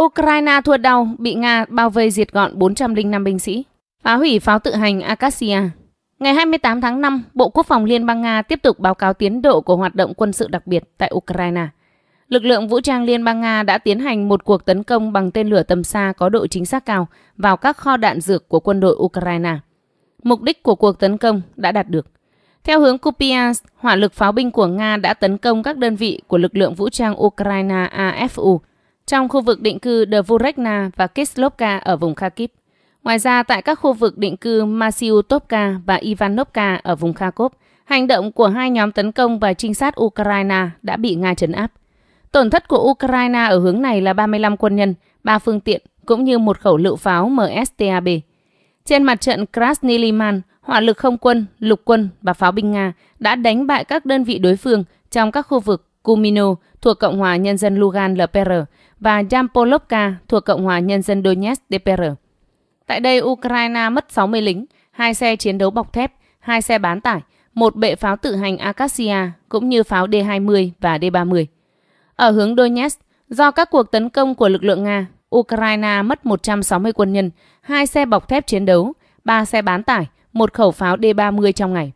Ukraine thua đau, bị Nga bao vây diệt gọn 405 binh sĩ, phá hủy pháo tự hành Akasia. Ngày 28 tháng 5, Bộ Quốc phòng Liên bang Nga tiếp tục báo cáo tiến độ của hoạt động quân sự đặc biệt tại Ukraine. Lực lượng vũ trang Liên bang Nga đã tiến hành một cuộc tấn công bằng tên lửa tầm xa có độ chính xác cao vào các kho đạn dược của quân đội Ukraine. Mục đích của cuộc tấn công đã đạt được. Theo hướng Kupiansk, hỏa lực pháo binh của Nga đã tấn công các đơn vị của lực lượng vũ trang Ukraine AFU – trong khu vực định cư Dvorekna và Kislovka ở vùng Kharkiv. Ngoài ra, tại các khu vực định cư Masiutovka và Ivanovka ở vùng Kharkov, hành động của hai nhóm tấn công và trinh sát Ukraine đã bị Nga trấn áp. Tổn thất của Ukraine ở hướng này là 35 quân nhân, 3 phương tiện, cũng như một khẩu lựu pháo MSTAB. Trên mặt trận Krasny hỏa lực không quân, lục quân và pháo binh Nga đã đánh bại các đơn vị đối phương trong các khu vực Kumino thuộc Cộng hòa Nhân dân Lugan LPR và Jampolovka thuộc Cộng hòa Nhân dân Donetsk DPR. Tại đây, Ukraine mất 60 lính, hai xe chiến đấu bọc thép, hai xe bán tải, một bệ pháo tự hành Akasia cũng như pháo D-20 và D-30. Ở hướng Donetsk, do các cuộc tấn công của lực lượng Nga, Ukraine mất 160 quân nhân, hai xe bọc thép chiến đấu, ba xe bán tải, một khẩu pháo D-30 trong ngày.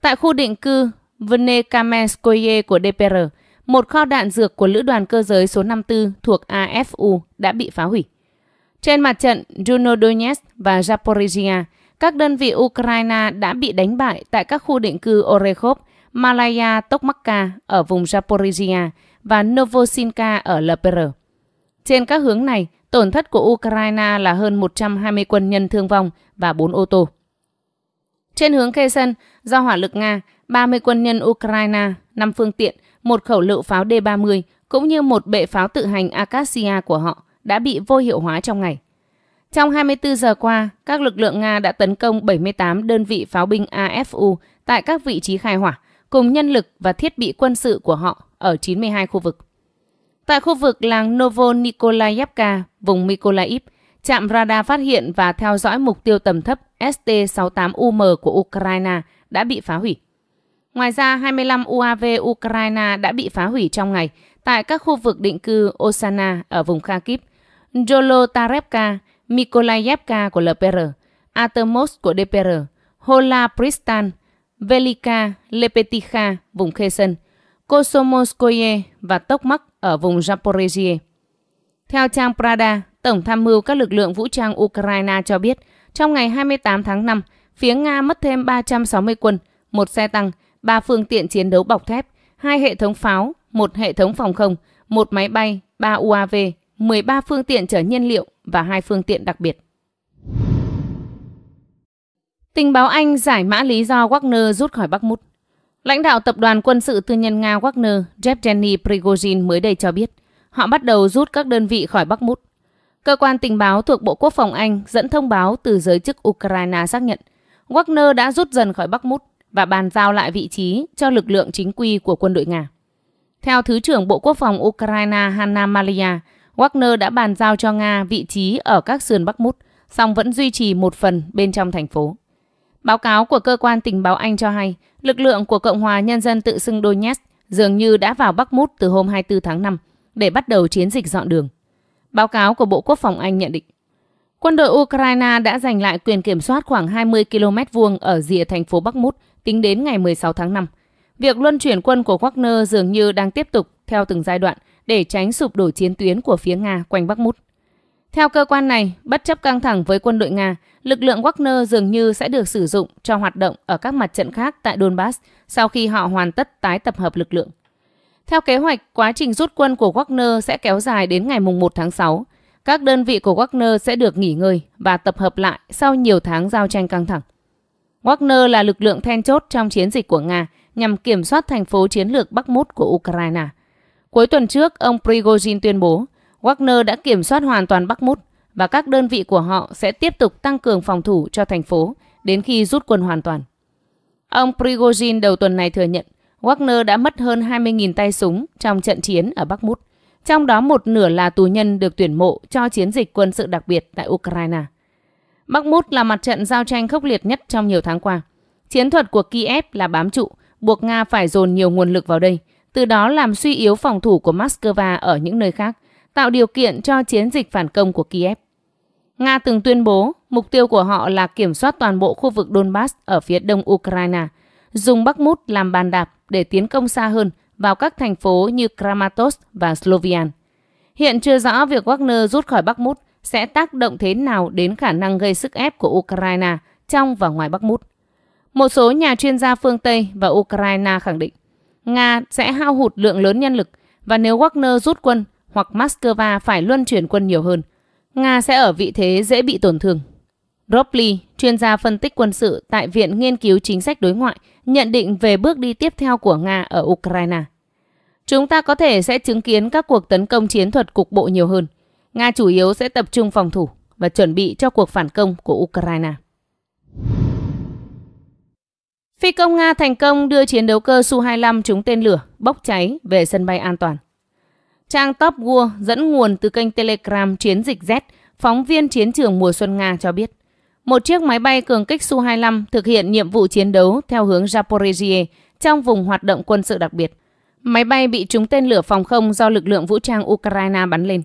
Tại khu định cư Vnekamenskoye của DPR, một kho đạn dược của lữ đoàn cơ giới số 54 thuộc AFU đã bị phá hủy. Trên mặt trận Junodones và Zaporizhia, các đơn vị Ukraine đã bị đánh bại tại các khu định cư Orekhov, Malaya Tokmakka ở vùng Zaporizhia và Novosinka ở LPR. Trên các hướng này, tổn thất của Ukraine là hơn 120 quân nhân thương vong và 4 ô tô. Trên hướng Kherson, do hỏa lực Nga, 30 quân nhân Ukraine, 5 phương tiện – một khẩu lựu pháo D-30 cũng như một bệ pháo tự hành Acacia của họ đã bị vô hiệu hóa trong ngày. Trong 24 giờ qua, các lực lượng Nga đã tấn công 78 đơn vị pháo binh AFU tại các vị trí khai hỏa, cùng nhân lực và thiết bị quân sự của họ ở 92 khu vực. Tại khu vực làng Novo Nikolayevka, vùng Mykolaiv, trạm radar phát hiện và theo dõi mục tiêu tầm thấp ST-68UM của Ukraine đã bị phá hủy. Ngoài ra, 25 UAV Ukraine đã bị phá hủy trong ngày tại các khu vực định cư Osana ở vùng Kharkiv, Yolotarevka, Mykolaiivka của LPR, Atomos của DPR, Hola Pristan, Velika, Lepetikha, vùng Kherson, Kosomoskoye và Tokmak ở vùng Zaporizhia. Theo trang Prada, Tổng tham mưu các lực lượng vũ trang Ukraine cho biết, trong ngày 28 tháng 5, phía Nga mất thêm 360 quân, một xe tăng, 3 phương tiện chiến đấu bọc thép, 2 hệ thống pháo, 1 hệ thống phòng không, 1 máy bay, 3 UAV, 13 phương tiện chở nhiên liệu và 2 phương tiện đặc biệt. Tình báo Anh giải mã lý do Wagner rút khỏi Bắc Mút. Lãnh đạo tập đoàn quân sự tư nhân Nga Wagner, Yevgeny Prigozhin mới đây cho biết, họ bắt đầu rút các đơn vị khỏi Bắc Mút. Cơ quan tình báo thuộc Bộ Quốc phòng Anh dẫn thông báo từ giới chức Ukraine xác nhận Wagner đã rút dần khỏi Bắc Mút và bàn giao lại vị trí cho lực lượng chính quy của quân đội Nga. Theo Thứ trưởng Bộ Quốc phòng Ukraine Hanna Malia, Wagner đã bàn giao cho Nga vị trí ở các sườn Bắc Mút, song vẫn duy trì một phần bên trong thành phố. Báo cáo của cơ quan tình báo Anh cho hay, lực lượng của Cộng hòa Nhân dân tự xưng Donetsk dường như đã vào Bắc Mút từ hôm 24 tháng 5 để bắt đầu chiến dịch dọn đường. Báo cáo của Bộ Quốc phòng Anh nhận định, quân đội Ukraine đã giành lại quyền kiểm soát khoảng 20 km vuông ở rìa thành phố Bắc Mút, tính đến ngày 16 tháng 5. Việc luân chuyển quân của Wagner dường như đang tiếp tục theo từng giai đoạn để tránh sụp đổ chiến tuyến của phía Nga quanh Bắc Mút. Theo cơ quan này, bất chấp căng thẳng với quân đội Nga, lực lượng Wagner dường như sẽ được sử dụng cho hoạt động ở các mặt trận khác tại Donbass sau khi họ hoàn tất tái tập hợp lực lượng. Theo kế hoạch, quá trình rút quân của Wagner sẽ kéo dài đến ngày 1 tháng 6. Các đơn vị của Wagner sẽ được nghỉ ngơi và tập hợp lại sau nhiều tháng giao tranh căng thẳng. Wagner là lực lượng then chốt trong chiến dịch của Nga nhằm kiểm soát thành phố chiến lược Bắc Mút của Ukraine. Cuối tuần trước, ông Prigozhin tuyên bố Wagner đã kiểm soát hoàn toàn Bắc Mút và các đơn vị của họ sẽ tiếp tục tăng cường phòng thủ cho thành phố đến khi rút quân hoàn toàn. Ông Prigozhin đầu tuần này thừa nhận Wagner đã mất hơn 20.000 tay súng trong trận chiến ở Bắc Mút, trong đó một nửa là tù nhân được tuyển mộ cho chiến dịch quân sự đặc biệt tại Ukraine. Bắc Mút là mặt trận giao tranh khốc liệt nhất trong nhiều tháng qua. Chiến thuật của Kiev là bám trụ, buộc Nga phải dồn nhiều nguồn lực vào đây, từ đó làm suy yếu phòng thủ của Moscow ở những nơi khác, tạo điều kiện cho chiến dịch phản công của Kiev. Nga từng tuyên bố mục tiêu của họ là kiểm soát toàn bộ khu vực Donbass ở phía đông Ukraine, dùng Bắc Mút làm bàn đạp để tiến công xa hơn vào các thành phố như Kramatorsk và Slovian. Hiện chưa rõ việc Wagner rút khỏi Bắc Mút sẽ tác động thế nào đến khả năng gây sức ép của Ukraine trong và ngoài Bắc Mút. Một số nhà chuyên gia phương Tây và Ukraine khẳng định Nga sẽ hao hụt lượng lớn nhân lực và nếu Wagner rút quân hoặc Moscow phải luân chuyển quân nhiều hơn, Nga sẽ ở vị thế dễ bị tổn thương. Ropley, chuyên gia phân tích quân sự tại Viện Nghiên cứu Chính sách Đối ngoại, nhận định về bước đi tiếp theo của Nga ở Ukraine. Chúng ta có thể sẽ chứng kiến các cuộc tấn công chiến thuật cục bộ nhiều hơn – Nga chủ yếu sẽ tập trung phòng thủ và chuẩn bị cho cuộc phản công của Ukraine. Phi công Nga thành công đưa chiến đấu cơ Su-25 trúng tên lửa, bốc cháy về sân bay an toàn. Trang Top War dẫn nguồn từ kênh Telegram Chiến dịch Z, phóng viên chiến trường mùa xuân Nga cho biết. Một chiếc máy bay cường kích Su-25 thực hiện nhiệm vụ chiến đấu theo hướng Zaporizhia trong vùng hoạt động quân sự đặc biệt. Máy bay bị trúng tên lửa phòng không do lực lượng vũ trang Ukraine bắn lên.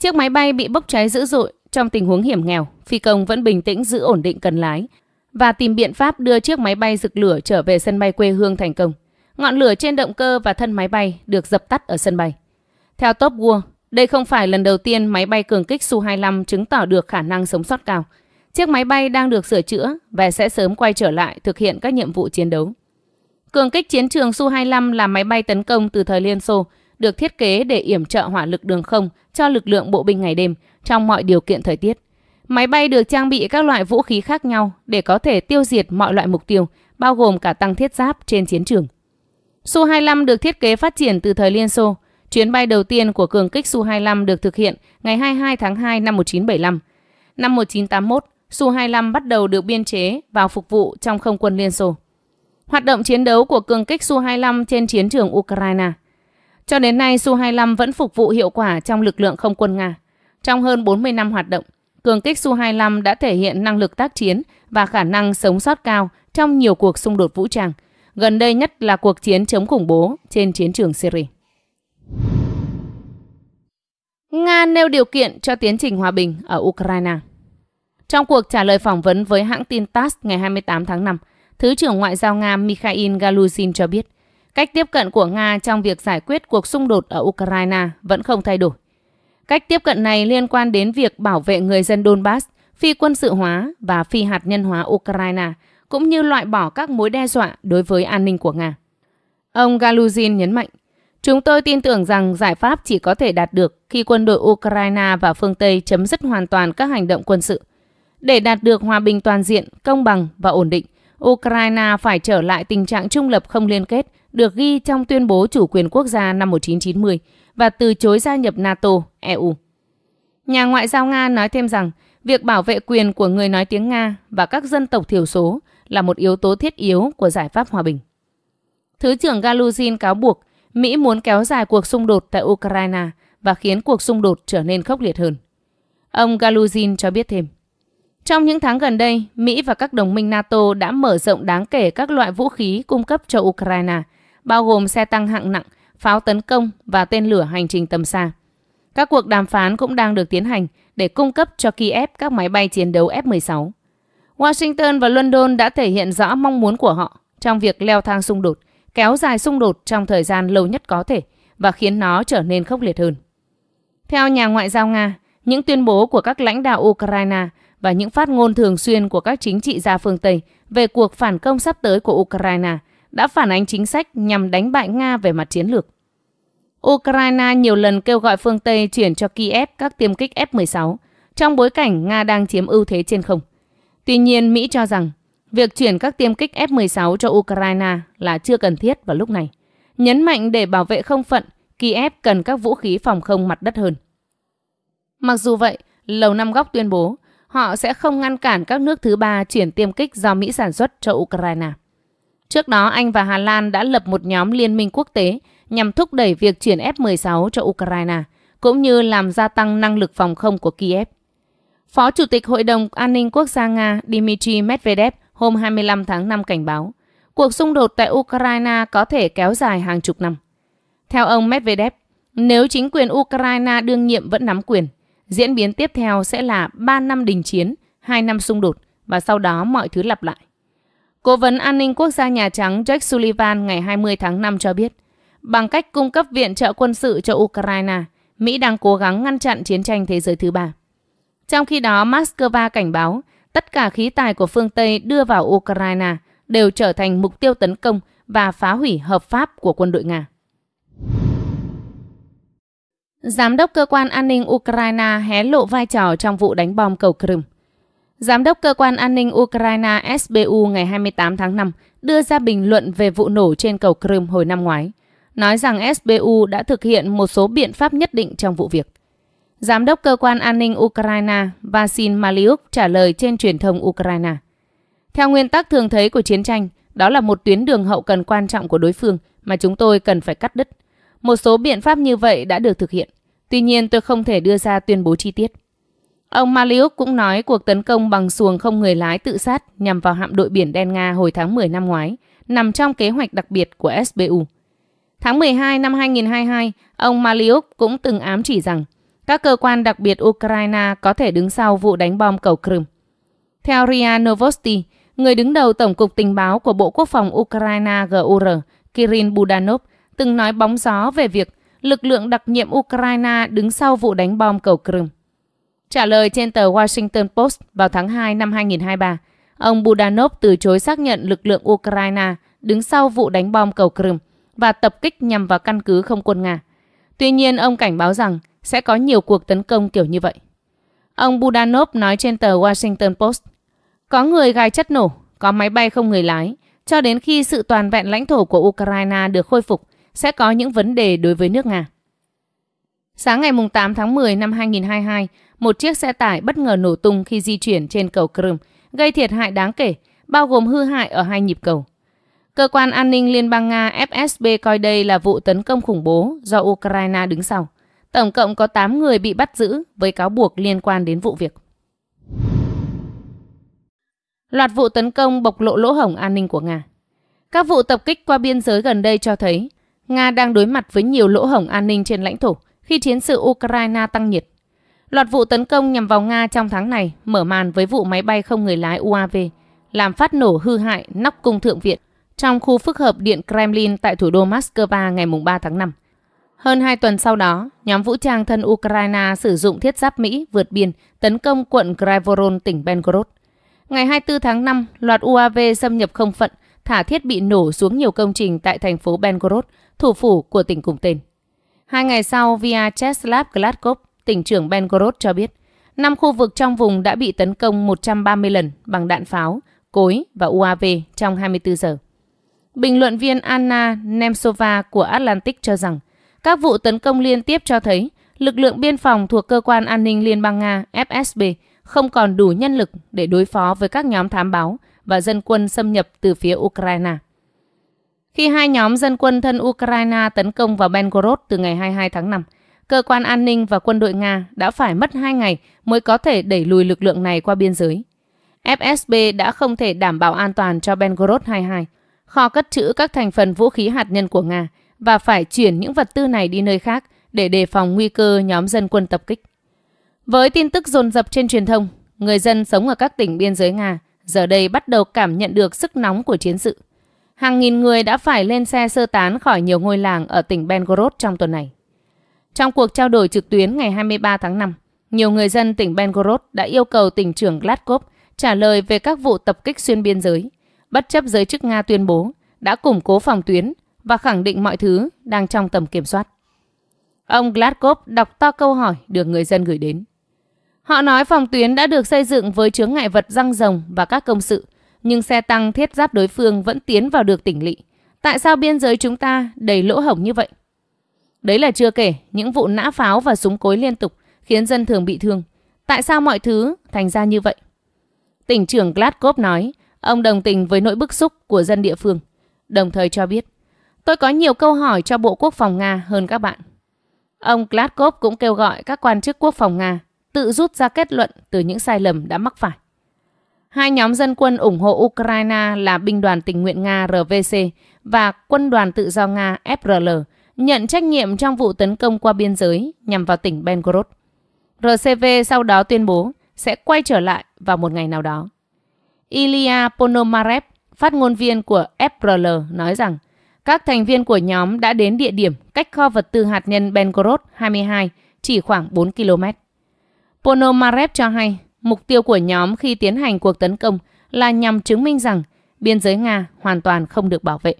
Chiếc máy bay bị bốc cháy dữ dội trong tình huống hiểm nghèo, phi công vẫn bình tĩnh giữ ổn định cần lái và tìm biện pháp đưa chiếc máy bay rực lửa trở về sân bay quê hương thành công. Ngọn lửa trên động cơ và thân máy bay được dập tắt ở sân bay. Theo Top War, đây không phải lần đầu tiên máy bay cường kích Su-25 chứng tỏ được khả năng sống sót cao. Chiếc máy bay đang được sửa chữa và sẽ sớm quay trở lại thực hiện các nhiệm vụ chiến đấu. Cường kích chiến trường Su-25 là máy bay tấn công từ thời Liên Xô, được thiết kế để yểm trợ hỏa lực đường không cho lực lượng bộ binh ngày đêm trong mọi điều kiện thời tiết. Máy bay được trang bị các loại vũ khí khác nhau để có thể tiêu diệt mọi loại mục tiêu, bao gồm cả tăng thiết giáp trên chiến trường. Su-25 được thiết kế phát triển từ thời Liên Xô. Chuyến bay đầu tiên của cường kích Su-25 được thực hiện ngày 22 tháng 2 năm 1975. Năm 1981, Su-25 bắt đầu được biên chế vào phục vụ trong không quân Liên Xô. Hoạt động chiến đấu của cường kích Su-25 trên chiến trường Ukraine – cho đến nay, Su-25 vẫn phục vụ hiệu quả trong lực lượng không quân Nga. Trong hơn 40 năm hoạt động, cường kích Su-25 đã thể hiện năng lực tác chiến và khả năng sống sót cao trong nhiều cuộc xung đột vũ trang, gần đây nhất là cuộc chiến chống khủng bố trên chiến trường Syria. Nga nêu điều kiện cho tiến trình hòa bình ở Ukraine. Trong cuộc trả lời phỏng vấn với hãng tin TASS ngày 28 tháng 5, Thứ trưởng Ngoại giao Nga Mikhail Galuzin cho biết Cách tiếp cận của Nga trong việc giải quyết cuộc xung đột ở Ukraine vẫn không thay đổi. Cách tiếp cận này liên quan đến việc bảo vệ người dân Donbass, phi quân sự hóa và phi hạt nhân hóa Ukraine, cũng như loại bỏ các mối đe dọa đối với an ninh của Nga. Ông Galuzin nhấn mạnh, Chúng tôi tin tưởng rằng giải pháp chỉ có thể đạt được khi quân đội Ukraine và phương Tây chấm dứt hoàn toàn các hành động quân sự. Để đạt được hòa bình toàn diện, công bằng và ổn định, Ukraine phải trở lại tình trạng trung lập không liên kết được ghi trong tuyên bố chủ quyền quốc gia năm 1990 và từ chối gia nhập NATO, EU. Nhà ngoại giao Nga nói thêm rằng việc bảo vệ quyền của người nói tiếng Nga và các dân tộc thiểu số là một yếu tố thiết yếu của giải pháp hòa bình. Thứ trưởng Galuzin cáo buộc Mỹ muốn kéo dài cuộc xung đột tại Ukraine và khiến cuộc xung đột trở nên khốc liệt hơn. Ông Galuzin cho biết thêm, trong những tháng gần đây, Mỹ và các đồng minh NATO đã mở rộng đáng kể các loại vũ khí cung cấp cho Ukraine – bao gồm xe tăng hạng nặng, pháo tấn công và tên lửa hành trình tầm xa. Các cuộc đàm phán cũng đang được tiến hành để cung cấp cho Kiev các máy bay chiến đấu F-16. Washington và London đã thể hiện rõ mong muốn của họ trong việc leo thang xung đột, kéo dài xung đột trong thời gian lâu nhất có thể và khiến nó trở nên khốc liệt hơn. Theo nhà ngoại giao Nga, những tuyên bố của các lãnh đạo Ukraine và những phát ngôn thường xuyên của các chính trị gia phương Tây về cuộc phản công sắp tới của Ukraine đã phản ánh chính sách nhằm đánh bại Nga về mặt chiến lược. Ukraine nhiều lần kêu gọi phương Tây chuyển cho Kiev các tiêm kích F-16 trong bối cảnh Nga đang chiếm ưu thế trên không. Tuy nhiên, Mỹ cho rằng việc chuyển các tiêm kích F-16 cho Ukraine là chưa cần thiết vào lúc này. Nhấn mạnh để bảo vệ không phận, Kiev cần các vũ khí phòng không mặt đất hơn. Mặc dù vậy, Lầu Năm Góc tuyên bố họ sẽ không ngăn cản các nước thứ ba chuyển tiêm kích do Mỹ sản xuất cho Ukraine. Trước đó, Anh và Hà Lan đã lập một nhóm liên minh quốc tế nhằm thúc đẩy việc chuyển F-16 cho Ukraine, cũng như làm gia tăng năng lực phòng không của Kiev. Phó Chủ tịch Hội đồng An ninh Quốc gia Nga Dmitry Medvedev hôm 25 tháng 5 cảnh báo, cuộc xung đột tại Ukraine có thể kéo dài hàng chục năm. Theo ông Medvedev, nếu chính quyền Ukraine đương nhiệm vẫn nắm quyền, diễn biến tiếp theo sẽ là 3 năm đình chiến, 2 năm xung đột và sau đó mọi thứ lặp lại. Cố vấn an ninh quốc gia Nhà Trắng Jack Sullivan ngày 20 tháng 5 cho biết, bằng cách cung cấp viện trợ quân sự cho Ukraine, Mỹ đang cố gắng ngăn chặn chiến tranh thế giới thứ ba. Trong khi đó, Moscow cảnh báo tất cả khí tài của phương Tây đưa vào Ukraine đều trở thành mục tiêu tấn công và phá hủy hợp pháp của quân đội Nga. Giám đốc cơ quan an ninh Ukraine hé lộ vai trò trong vụ đánh bom cầu Crimea. Giám đốc Cơ quan An ninh Ukraine SBU ngày 28 tháng 5 đưa ra bình luận về vụ nổ trên cầu Crimea hồi năm ngoái, nói rằng SBU đã thực hiện một số biện pháp nhất định trong vụ việc. Giám đốc Cơ quan An ninh Ukraine Vasil Maliuk trả lời trên truyền thông Ukraine. Theo nguyên tắc thường thấy của chiến tranh, đó là một tuyến đường hậu cần quan trọng của đối phương mà chúng tôi cần phải cắt đứt. Một số biện pháp như vậy đã được thực hiện. Tuy nhiên tôi không thể đưa ra tuyên bố chi tiết. Ông Maliuk cũng nói cuộc tấn công bằng xuồng không người lái tự sát nhằm vào hạm đội biển đen Nga hồi tháng 10 năm ngoái, nằm trong kế hoạch đặc biệt của SBU. Tháng 12 năm 2022, ông Maliuk cũng từng ám chỉ rằng các cơ quan đặc biệt Ukraine có thể đứng sau vụ đánh bom cầu Crimea. Theo RIA Novosti, người đứng đầu Tổng cục Tình báo của Bộ Quốc phòng Ukraine GUR, Kirin Budanov, từng nói bóng gió về việc lực lượng đặc nhiệm Ukraine đứng sau vụ đánh bom cầu Crimea. Trả lời trên tờ Washington Post vào tháng 2 năm 2023, ông Budanov từ chối xác nhận lực lượng Ukraine đứng sau vụ đánh bom cầu Crimea và tập kích nhằm vào căn cứ không quân Nga. Tuy nhiên, ông cảnh báo rằng sẽ có nhiều cuộc tấn công kiểu như vậy. Ông Budanov nói trên tờ Washington Post, có người gai chất nổ, có máy bay không người lái, cho đến khi sự toàn vẹn lãnh thổ của Ukraine được khôi phục, sẽ có những vấn đề đối với nước Nga. Sáng ngày 8 tháng 10 năm 2022, một chiếc xe tải bất ngờ nổ tung khi di chuyển trên cầu Crimea, gây thiệt hại đáng kể, bao gồm hư hại ở hai nhịp cầu. Cơ quan an ninh Liên bang Nga FSB coi đây là vụ tấn công khủng bố do Ukraine đứng sau. Tổng cộng có 8 người bị bắt giữ với cáo buộc liên quan đến vụ việc. Loạt vụ tấn công bộc lộ lỗ hổng an ninh của Nga Các vụ tập kích qua biên giới gần đây cho thấy Nga đang đối mặt với nhiều lỗ hổng an ninh trên lãnh thổ khi chiến sự Ukraine tăng nhiệt. Loạt vụ tấn công nhằm vào Nga trong tháng này mở màn với vụ máy bay không người lái UAV làm phát nổ hư hại nóc cung thượng viện trong khu phức hợp điện Kremlin tại thủ đô Moscow ngày 3 tháng 5. Hơn 2 tuần sau đó, nhóm vũ trang thân Ukraine sử dụng thiết giáp Mỹ vượt biên tấn công quận Gravoron, tỉnh Belgorod. Ngày 24 tháng 5, loạt UAV xâm nhập không phận, thả thiết bị nổ xuống nhiều công trình tại thành phố Belgorod, thủ phủ của tỉnh cùng tên. Hai ngày sau, via Vyacheslav Gladkov, tỉnh trưởng Belgorod cho biết, năm khu vực trong vùng đã bị tấn công 130 lần bằng đạn pháo, cối và UAV trong 24 giờ. Bình luận viên Anna Nemsova của Atlantic cho rằng, các vụ tấn công liên tiếp cho thấy lực lượng biên phòng thuộc Cơ quan An ninh Liên bang Nga FSB không còn đủ nhân lực để đối phó với các nhóm thám báo và dân quân xâm nhập từ phía Ukraine. Khi hai nhóm dân quân thân Ukraine tấn công vào Belgorod từ ngày 22 tháng 5, cơ quan an ninh và quân đội Nga đã phải mất 2 ngày mới có thể đẩy lùi lực lượng này qua biên giới. FSB đã không thể đảm bảo an toàn cho Belgorod 22, kho cất trữ các thành phần vũ khí hạt nhân của Nga và phải chuyển những vật tư này đi nơi khác để đề phòng nguy cơ nhóm dân quân tập kích. Với tin tức dồn dập trên truyền thông, người dân sống ở các tỉnh biên giới Nga giờ đây bắt đầu cảm nhận được sức nóng của chiến sự. Hàng nghìn người đã phải lên xe sơ tán khỏi nhiều ngôi làng ở tỉnh Belgorod trong tuần này. Trong cuộc trao đổi trực tuyến ngày 23 tháng 5, nhiều người dân tỉnh Belgorod đã yêu cầu tỉnh trưởng Gladkov trả lời về các vụ tập kích xuyên biên giới, bất chấp giới chức Nga tuyên bố đã củng cố phòng tuyến và khẳng định mọi thứ đang trong tầm kiểm soát. Ông Gladkov đọc to câu hỏi được người dân gửi đến. Họ nói phòng tuyến đã được xây dựng với chướng ngại vật răng rồng và các công sự, nhưng xe tăng thiết giáp đối phương vẫn tiến vào được tỉnh lỵ. Tại sao biên giới chúng ta đầy lỗ hổng như vậy? Đấy là chưa kể, những vụ nã pháo và súng cối liên tục khiến dân thường bị thương. Tại sao mọi thứ thành ra như vậy? Tỉnh trưởng Gladkov nói, ông đồng tình với nỗi bức xúc của dân địa phương, đồng thời cho biết, tôi có nhiều câu hỏi cho Bộ Quốc phòng Nga hơn các bạn. Ông Gladkov cũng kêu gọi các quan chức quốc phòng Nga tự rút ra kết luận từ những sai lầm đã mắc phải. Hai nhóm dân quân ủng hộ Ukraine là Binh đoàn Tình nguyện Nga RVC và Quân đoàn Tự do Nga FRL – nhận trách nhiệm trong vụ tấn công qua biên giới nhằm vào tỉnh Belgorod. RCV sau đó tuyên bố sẽ quay trở lại vào một ngày nào đó. Ilya Ponomarev, phát ngôn viên của FRL, nói rằng các thành viên của nhóm đã đến địa điểm cách kho vật tư hạt nhân Belgorod 22 chỉ khoảng 4 km. Ponomarev cho hay mục tiêu của nhóm khi tiến hành cuộc tấn công là nhằm chứng minh rằng biên giới Nga hoàn toàn không được bảo vệ.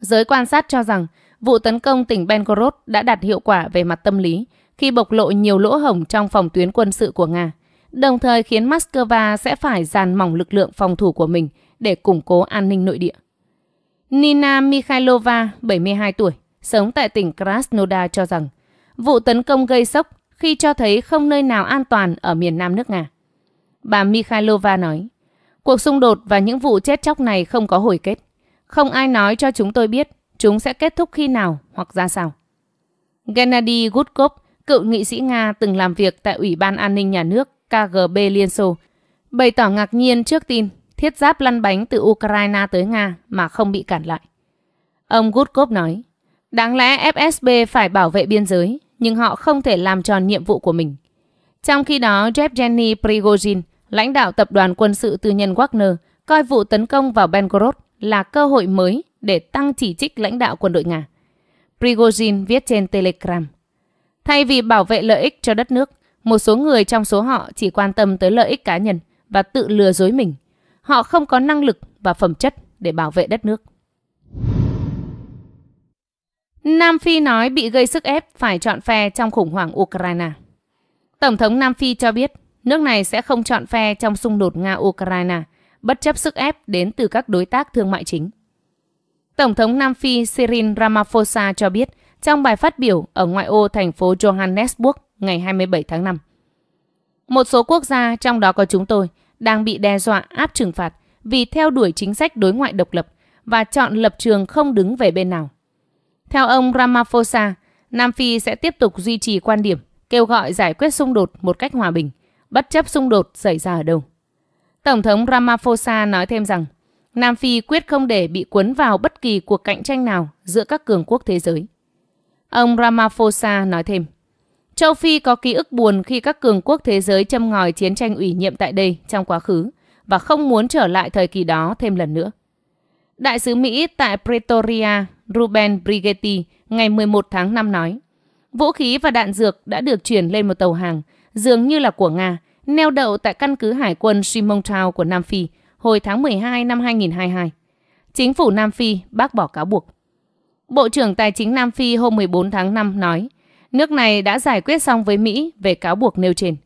Giới quan sát cho rằng vụ tấn công tỉnh Belgorod đã đạt hiệu quả về mặt tâm lý khi bộc lộ nhiều lỗ hổng trong phòng tuyến quân sự của Nga, đồng thời khiến Moscow sẽ phải dàn mỏng lực lượng phòng thủ của mình để củng cố an ninh nội địa. Nina Mikhailova, 72 tuổi, sống tại tỉnh Krasnodar cho rằng vụ tấn công gây sốc khi cho thấy không nơi nào an toàn ở miền nam nước Nga. Bà Mikhailova nói, cuộc xung đột và những vụ chết chóc này không có hồi kết. Không ai nói cho chúng tôi biết chúng sẽ kết thúc khi nào hoặc ra sao. Gennady Gudkov, cựu nghị sĩ Nga từng làm việc tại Ủy ban An ninh Nhà nước KGB Liên Xô, bày tỏ ngạc nhiên trước tin thiết giáp lăn bánh từ Ukraine tới Nga mà không bị cản lại. Ông Gudkov nói, đáng lẽ FSB phải bảo vệ biên giới, nhưng họ không thể làm tròn nhiệm vụ của mình. Trong khi đó, Jeff Yevgeny Prigozhin, lãnh đạo tập đoàn quân sự tư nhân Wagner, coi vụ tấn công vào Belgorod là cơ hội mới để tăng chỉ trích lãnh đạo quân đội Nga. Prigozhin viết trên Telegram. Thay vì bảo vệ lợi ích cho đất nước, một số người trong số họ chỉ quan tâm tới lợi ích cá nhân và tự lừa dối mình. Họ không có năng lực và phẩm chất để bảo vệ đất nước. Nam Phi nói bị gây sức ép phải chọn phe trong khủng hoảng Ukraine. Tổng thống Nam Phi cho biết nước này sẽ không chọn phe trong xung đột Nga-Ukraine, bất chấp sức ép đến từ các đối tác thương mại chính. Tổng thống Nam Phi Cyril Ramaphosa cho biết trong bài phát biểu ở ngoại ô thành phố Johannesburg ngày 27 tháng 5. Một số quốc gia, trong đó có chúng tôi, đang bị đe dọa áp trừng phạt vì theo đuổi chính sách đối ngoại độc lập và chọn lập trường không đứng về bên nào. Theo ông Ramaphosa, Nam Phi sẽ tiếp tục duy trì quan điểm kêu gọi giải quyết xung đột một cách hòa bình, bất chấp xung đột xảy ra ở đâu. Tổng thống Ramaphosa nói thêm rằng Nam Phi quyết không để bị cuốn vào bất kỳ cuộc cạnh tranh nào giữa các cường quốc thế giới. Ông Ramaphosa nói thêm, Châu Phi có ký ức buồn khi các cường quốc thế giới châm ngòi chiến tranh ủy nhiệm tại đây trong quá khứ và không muốn trở lại thời kỳ đó thêm lần nữa. Đại sứ Mỹ tại Pretoria, Ruben Brigetti, ngày 11 tháng 5 nói, vũ khí và đạn dược đã được chuyển lên một tàu hàng, dường như là của Nga, neo đậu tại căn cứ hải quân Simontown của Nam Phi – hồi tháng 12 năm 2022. Chính phủ Nam Phi bác bỏ cáo buộc. Bộ trưởng Tài chính Nam Phi hôm 14 tháng 5 nói, nước này đã giải quyết xong với Mỹ về cáo buộc nêu trên.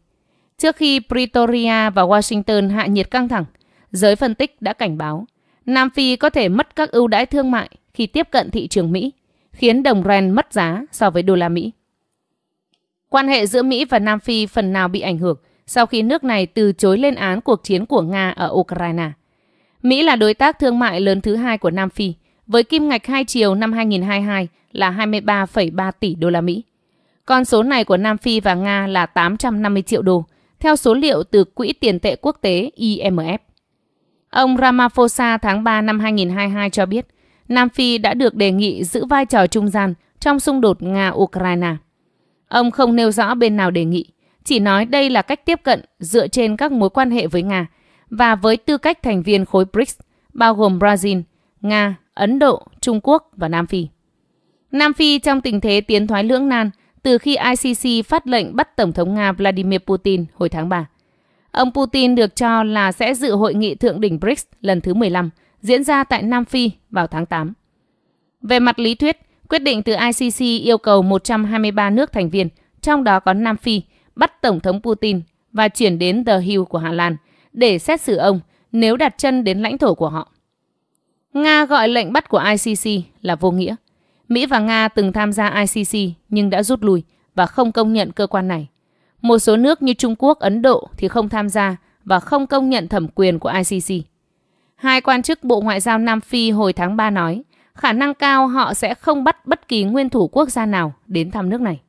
Trước khi Pretoria và Washington hạ nhiệt căng thẳng, giới phân tích đã cảnh báo Nam Phi có thể mất các ưu đãi thương mại khi tiếp cận thị trường Mỹ, khiến đồng rand mất giá so với đô la Mỹ. Quan hệ giữa Mỹ và Nam Phi phần nào bị ảnh hưởng – sau khi nước này từ chối lên án cuộc chiến của Nga ở Ukraine. Mỹ là đối tác thương mại lớn thứ hai của Nam Phi, với kim ngạch hai chiều năm 2022 là 23,3 tỷ đô la Mỹ. Con số này của Nam Phi và Nga là 850 triệu đô, theo số liệu từ Quỹ tiền tệ quốc tế IMF. Ông Ramaphosa tháng 3 năm 2022 cho biết, Nam Phi đã được đề nghị giữ vai trò trung gian trong xung đột Nga-Ukraine. Ông không nêu rõ bên nào đề nghị, chỉ nói đây là cách tiếp cận dựa trên các mối quan hệ với Nga và với tư cách thành viên khối BRICS, bao gồm Brazil, Nga, Ấn Độ, Trung Quốc và Nam Phi. Nam Phi trong tình thế tiến thoái lưỡng nan từ khi ICC phát lệnh bắt Tổng thống Nga Vladimir Putin hồi tháng 3. Ông Putin được cho là sẽ dự hội nghị thượng đỉnh BRICS lần thứ 15 diễn ra tại Nam Phi vào tháng 8. Về mặt lý thuyết, quyết định từ ICC yêu cầu 123 nước thành viên, trong đó có Nam Phi – bắt Tổng thống Putin và chuyển đến The Hill của Hà Lan để xét xử ông nếu đặt chân đến lãnh thổ của họ. Nga gọi lệnh bắt của ICC là vô nghĩa. Mỹ và Nga từng tham gia ICC nhưng đã rút lui và không công nhận cơ quan này. Một số nước như Trung Quốc, Ấn Độ thì không tham gia và không công nhận thẩm quyền của ICC. Hai quan chức Bộ Ngoại giao Nam Phi hồi tháng 3 nói khả năng cao họ sẽ không bắt bất kỳ nguyên thủ quốc gia nào đến thăm nước này.